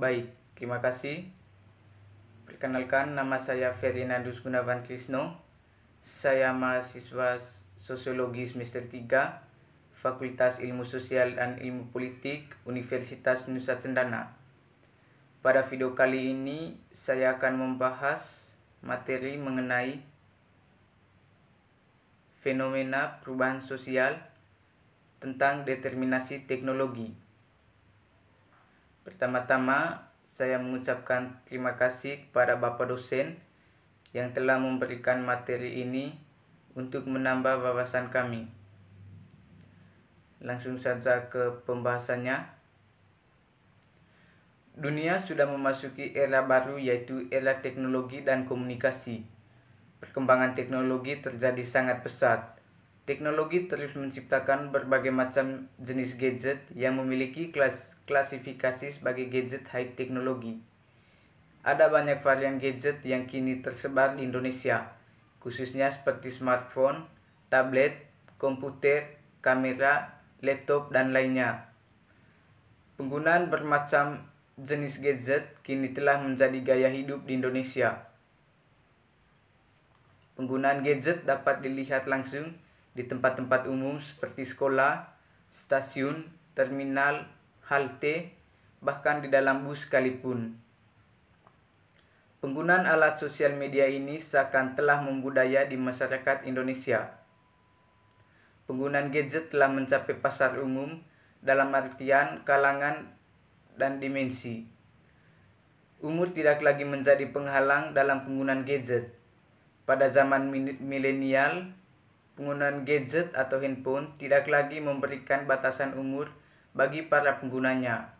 Baik, terima kasih. Perkenalkan, nama saya Ferdinandus Gunawan Krisno. Saya mahasiswa Sosiologi semester 3, Fakultas Ilmu Sosial dan Ilmu Politik, Universitas Nusa Cendana. Pada video kali ini, saya akan membahas materi mengenai fenomena perubahan sosial tentang determinasi teknologi. Pertama-tama, saya mengucapkan terima kasih kepada Bapak dosen yang telah memberikan materi ini untuk menambah wawasan kami. Langsung saja ke pembahasannya. Dunia sudah memasuki era baru yaitu era teknologi dan komunikasi. Perkembangan teknologi terjadi sangat pesat. Teknologi terus menciptakan berbagai macam jenis gadget yang memiliki kelas klasifikasi sebagai gadget high teknologi. Ada banyak varian gadget yang kini tersebar di Indonesia, khususnya seperti smartphone, tablet, komputer, kamera, laptop, dan lainnya. Penggunaan bermacam jenis gadget kini telah menjadi gaya hidup di Indonesia. Penggunaan gadget dapat dilihat langsung di tempat-tempat umum seperti sekolah, stasiun, terminal, halte, bahkan di dalam bus sekalipun. Penggunaan alat sosial media ini seakan telah membudaya di masyarakat Indonesia. Penggunaan gadget telah mencapai pasar umum dalam artian kalangan dan dimensi. Umur tidak lagi menjadi penghalang dalam penggunaan gadget. Pada zaman milenial, penggunaan gadget atau handphone tidak lagi memberikan batasan umur bagi para penggunanya.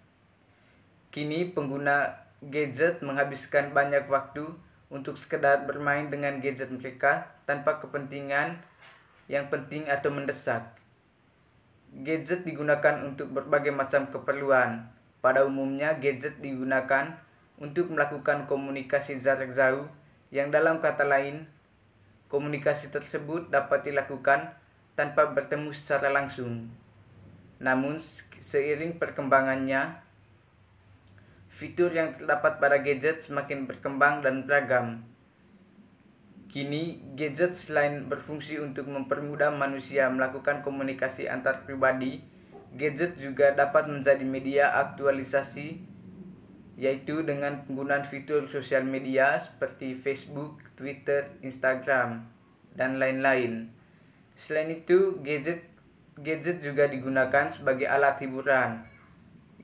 Kini pengguna gadget menghabiskan banyak waktu untuk sekedar bermain dengan gadget mereka tanpa kepentingan yang penting atau mendesak. Gadget digunakan untuk berbagai macam keperluan. Pada umumnya gadget digunakan untuk melakukan komunikasi jarak jauh yang dalam kata lain komunikasi tersebut dapat dilakukan tanpa bertemu secara langsung. Namun seiring perkembangannya, fitur yang terdapat pada gadget semakin berkembang dan beragam. Kini, gadget selain berfungsi untuk mempermudah manusia melakukan komunikasi antar pribadi, gadget juga dapat menjadi media aktualisasi, yaitu dengan penggunaan fitur sosial media seperti Facebook, Twitter, Instagram, dan lain-lain. Selain itu, gadget gadget juga digunakan sebagai alat hiburan.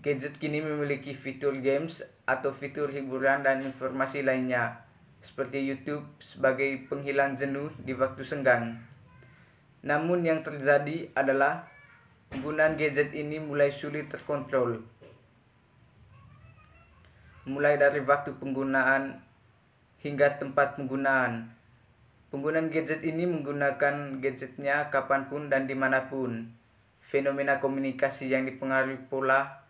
Gadget kini memiliki fitur games atau fitur hiburan dan informasi lainnya, seperti YouTube sebagai penghilang jenuh di waktu senggang. Namun yang terjadi adalah penggunaan gadget ini mulai sulit terkontrol. Mulai dari waktu penggunaan hingga tempat penggunaan, Penggunaan gadget ini menggunakan gadgetnya kapanpun dan dimanapun. Fenomena komunikasi yang dipengaruhi pola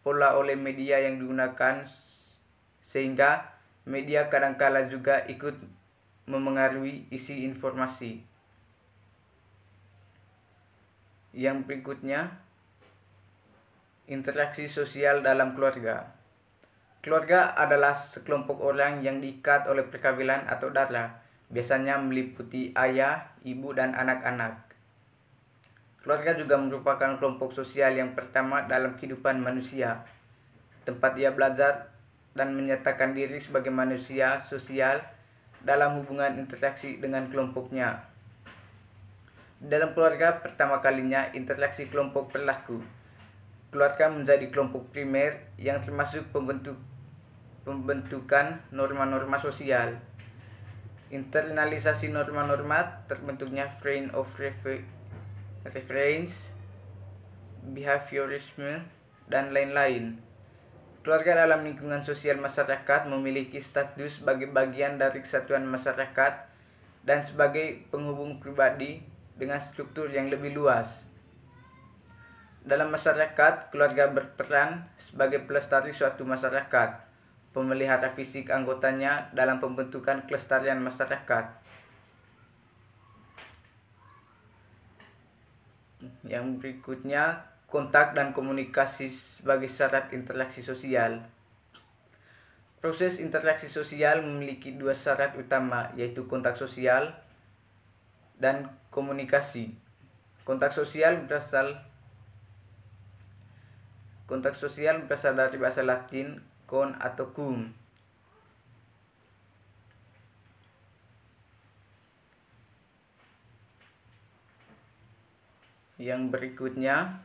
pola oleh media yang digunakan sehingga media kadangkala juga ikut memengaruhi isi informasi. Yang berikutnya, interaksi sosial dalam keluarga. Keluarga adalah sekelompok orang yang diikat oleh perkawinan atau darah biasanya meliputi ayah, ibu, dan anak-anak. Keluarga juga merupakan kelompok sosial yang pertama dalam kehidupan manusia, tempat ia belajar dan menyatakan diri sebagai manusia sosial dalam hubungan interaksi dengan kelompoknya. Dalam keluarga, pertama kalinya interaksi kelompok berlaku. Keluarga menjadi kelompok primer yang termasuk pembentuk pembentukan norma-norma sosial internalisasi norma-norma terbentuknya frame of reference behaviorisme dan lain-lain keluarga dalam lingkungan sosial masyarakat memiliki status sebagai bagian dari kesatuan masyarakat dan sebagai penghubung pribadi dengan struktur yang lebih luas. Dalam masyarakat, keluarga berperan sebagai pelestari suatu masyarakat pemelihara fisik anggotanya dalam pembentukan kelestarian masyarakat. Yang berikutnya, kontak dan komunikasi sebagai syarat interaksi sosial. Proses interaksi sosial memiliki dua syarat utama, yaitu kontak sosial dan komunikasi. Kontak sosial berasal kontak sosial berasal dari bahasa Latin kun atau kum yang berikutnya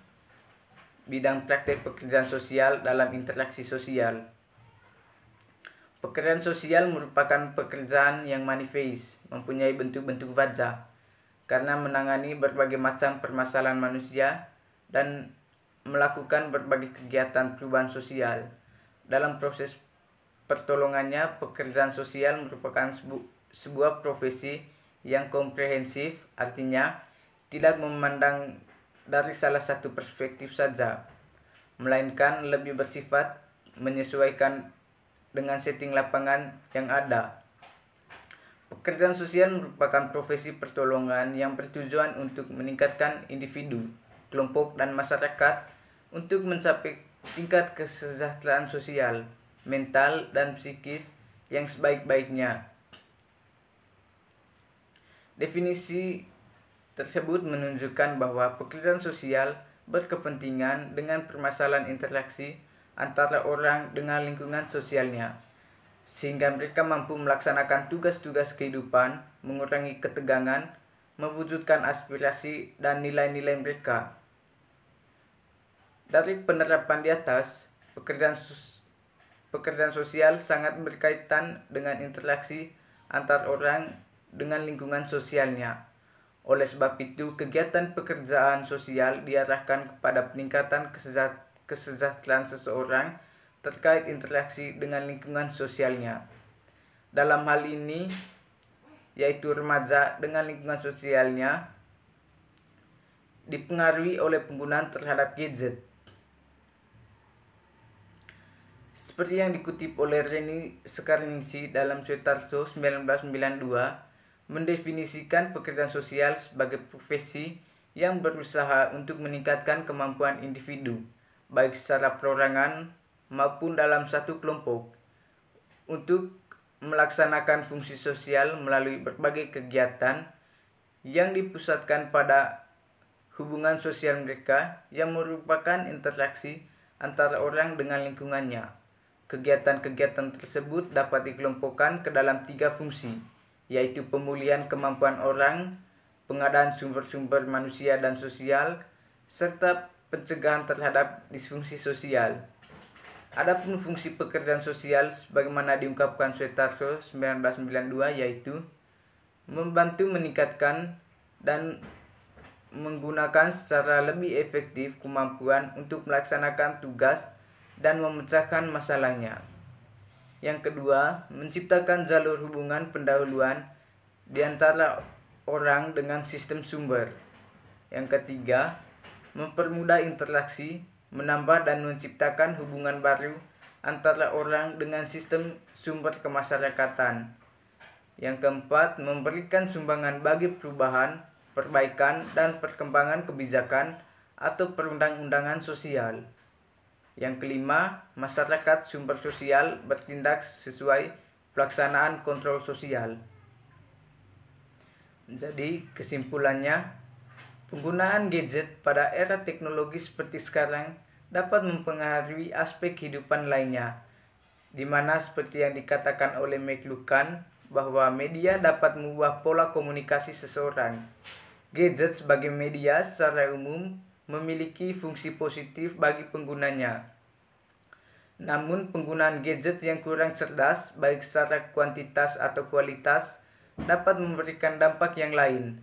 bidang praktek pekerjaan sosial dalam interaksi sosial pekerjaan sosial merupakan pekerjaan yang manifest mempunyai bentuk-bentuk wajah karena menangani berbagai macam permasalahan manusia dan melakukan berbagai kegiatan perubahan sosial dalam proses pertolongannya, pekerjaan sosial merupakan sebu sebuah profesi yang komprehensif, artinya tidak memandang dari salah satu perspektif saja, melainkan lebih bersifat menyesuaikan dengan setting lapangan yang ada. Pekerjaan sosial merupakan profesi pertolongan yang bertujuan untuk meningkatkan individu, kelompok, dan masyarakat untuk mencapai tingkat kesejahteraan sosial, mental, dan psikis yang sebaik-baiknya. Definisi tersebut menunjukkan bahwa pekerjaan sosial berkepentingan dengan permasalahan interaksi antara orang dengan lingkungan sosialnya, sehingga mereka mampu melaksanakan tugas-tugas kehidupan, mengurangi ketegangan, mewujudkan aspirasi dan nilai-nilai mereka. Dari penerapan di atas, pekerjaan sus pekerjaan sosial sangat berkaitan dengan interaksi antar orang dengan lingkungan sosialnya. Oleh sebab itu, kegiatan pekerjaan sosial diarahkan kepada peningkatan kesejahteraan seseorang terkait interaksi dengan lingkungan sosialnya. Dalam hal ini, yaitu remaja dengan lingkungan sosialnya dipengaruhi oleh penggunaan terhadap gadget. Seperti yang dikutip oleh Reni Sekarnisi dalam Suetarto 1992, mendefinisikan pekerjaan sosial sebagai profesi yang berusaha untuk meningkatkan kemampuan individu, baik secara perorangan maupun dalam satu kelompok, untuk melaksanakan fungsi sosial melalui berbagai kegiatan yang dipusatkan pada hubungan sosial mereka yang merupakan interaksi antara orang dengan lingkungannya. Kegiatan-kegiatan tersebut dapat dikelompokkan ke dalam tiga fungsi, yaitu pemulihan kemampuan orang, pengadaan sumber-sumber manusia dan sosial, serta pencegahan terhadap disfungsi sosial. Adapun fungsi pekerjaan sosial sebagaimana diungkapkan Suetarto 1992 yaitu membantu meningkatkan dan menggunakan secara lebih efektif kemampuan untuk melaksanakan tugas dan memecahkan masalahnya. Yang kedua, menciptakan jalur hubungan pendahuluan di antara orang dengan sistem sumber. Yang ketiga, mempermudah interaksi, menambah dan menciptakan hubungan baru antara orang dengan sistem sumber kemasyarakatan. Yang keempat, memberikan sumbangan bagi perubahan, perbaikan, dan perkembangan kebijakan atau perundang-undangan sosial. Yang kelima, masyarakat sumber sosial bertindak sesuai pelaksanaan kontrol sosial. Jadi, kesimpulannya, penggunaan gadget pada era teknologi seperti sekarang dapat mempengaruhi aspek kehidupan lainnya, di mana seperti yang dikatakan oleh McLuhan bahwa media dapat mengubah pola komunikasi seseorang. Gadget sebagai media secara umum memiliki fungsi positif bagi penggunanya. Namun, penggunaan gadget yang kurang cerdas, baik secara kuantitas atau kualitas, dapat memberikan dampak yang lain,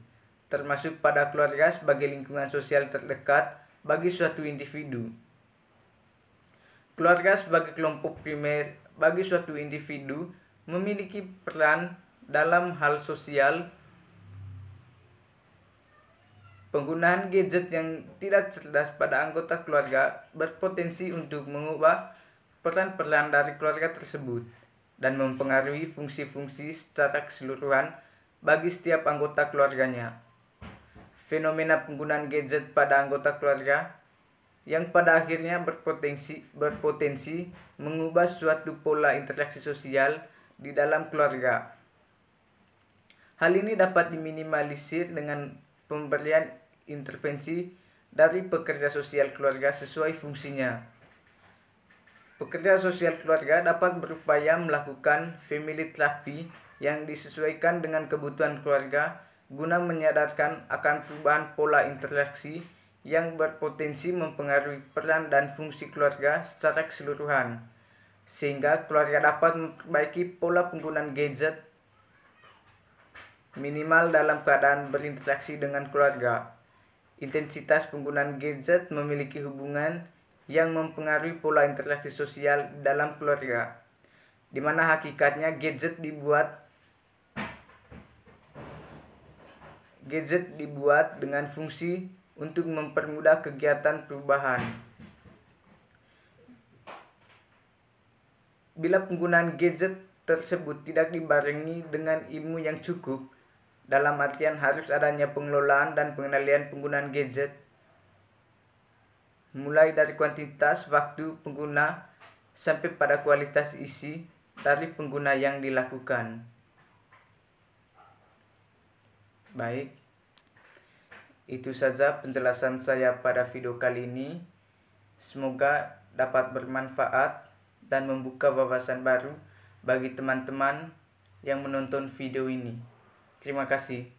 termasuk pada keluarga sebagai lingkungan sosial terdekat bagi suatu individu. Keluarga sebagai kelompok primer bagi suatu individu memiliki peran dalam hal sosial Penggunaan gadget yang tidak cerdas pada anggota keluarga berpotensi untuk mengubah peran-peran dari keluarga tersebut dan mempengaruhi fungsi-fungsi secara keseluruhan bagi setiap anggota keluarganya. Fenomena penggunaan gadget pada anggota keluarga yang pada akhirnya berpotensi berpotensi mengubah suatu pola interaksi sosial di dalam keluarga. Hal ini dapat diminimalisir dengan pemberian intervensi dari pekerja sosial keluarga sesuai fungsinya. Pekerja sosial keluarga dapat berupaya melakukan family therapy yang disesuaikan dengan kebutuhan keluarga guna menyadarkan akan perubahan pola interaksi yang berpotensi mempengaruhi peran dan fungsi keluarga secara keseluruhan, sehingga keluarga dapat memperbaiki pola penggunaan gadget minimal dalam keadaan berinteraksi dengan keluarga. Intensitas penggunaan gadget memiliki hubungan yang mempengaruhi pola interaksi sosial dalam keluarga, di mana hakikatnya gadget dibuat gadget dibuat dengan fungsi untuk mempermudah kegiatan perubahan. Bila penggunaan gadget tersebut tidak dibarengi dengan ilmu yang cukup, dalam artian harus adanya pengelolaan dan pengendalian penggunaan gadget mulai dari kuantitas waktu pengguna sampai pada kualitas isi dari pengguna yang dilakukan. Baik, itu saja penjelasan saya pada video kali ini. Semoga dapat bermanfaat dan membuka wawasan baru bagi teman-teman yang menonton video ini. Terima kasih.